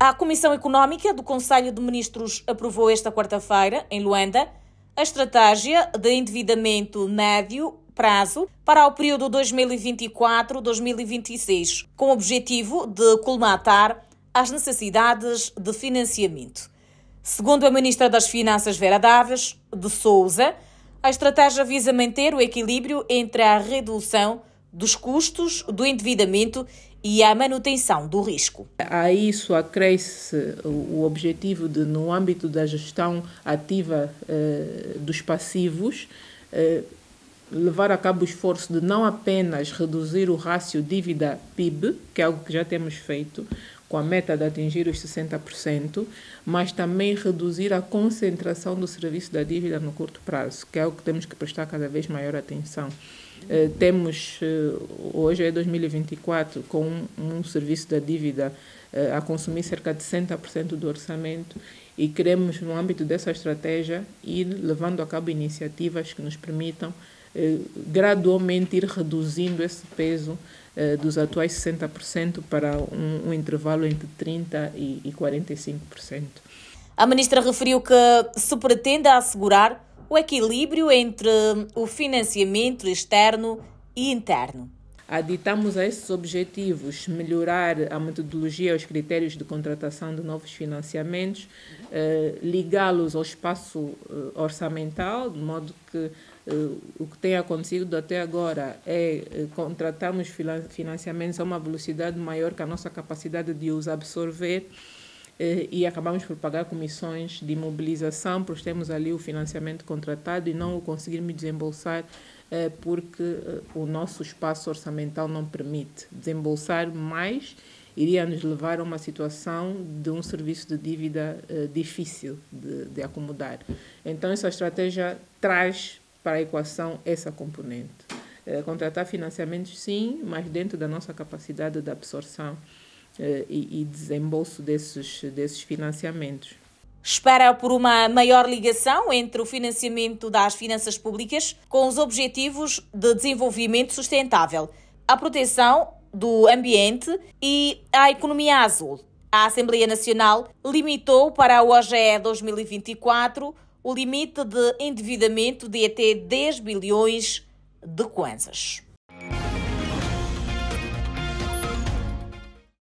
A Comissão Económica do Conselho de Ministros aprovou esta quarta-feira, em Luanda, a estratégia de endividamento médio prazo para o período 2024-2026, com o objetivo de colmatar as necessidades de financiamento. Segundo a Ministra das Finanças Vera Daves de Souza, a estratégia visa manter o equilíbrio entre a redução dos custos do endividamento e à manutenção do risco. A isso acresce o objetivo de, no âmbito da gestão ativa eh, dos passivos, eh, levar a cabo o esforço de não apenas reduzir o rácio dívida-PIB, que é algo que já temos feito, com a meta de atingir os 60%, mas também reduzir a concentração do serviço da dívida no curto prazo, que é o que temos que prestar cada vez maior atenção. Eh, temos, eh, hoje é 2024, com um, um serviço da dívida eh, a consumir cerca de 60% do orçamento e queremos, no âmbito dessa estratégia, ir levando a cabo iniciativas que nos permitam gradualmente ir reduzindo esse peso eh, dos atuais 60% para um, um, intervalo entre 30% e, e 45%. A ministra referiu que se pretende assegurar o equilíbrio entre o financiamento externo e interno. Aditamos a esses objetivos melhorar a metodologia e os critérios de contratação de novos financiamentos, eh, ligá-los ao espaço eh, orçamental, de modo que eh, o que tem acontecido até agora é contratarmos financiamentos a uma velocidade maior que a nossa capacidade de os absorver e acabamos por pagar comissões de mobilização, pois temos ali o financiamento contratado e não o conseguimos desembolsar eh, porque eh, o nosso espaço orçamental não permite desembolsar mais iria nos levar a uma situação de um serviço de dívida eh, difícil de, de, acomodar. Então, essa estratégia traz para a equação essa componente. contratar financiamentos, sim, mas dentro da nossa capacidade de absorção eh, e, e desembolso desses, desses financiamentos. Espera por uma maior ligação entre o financiamento das finanças públicas com os objetivos de desenvolvimento sustentável, a proteção do ambiente e a economia azul. A Assembleia Nacional limitou para o OGE 2024 o limite de endividamento de até 10 bilhões de kwanzas.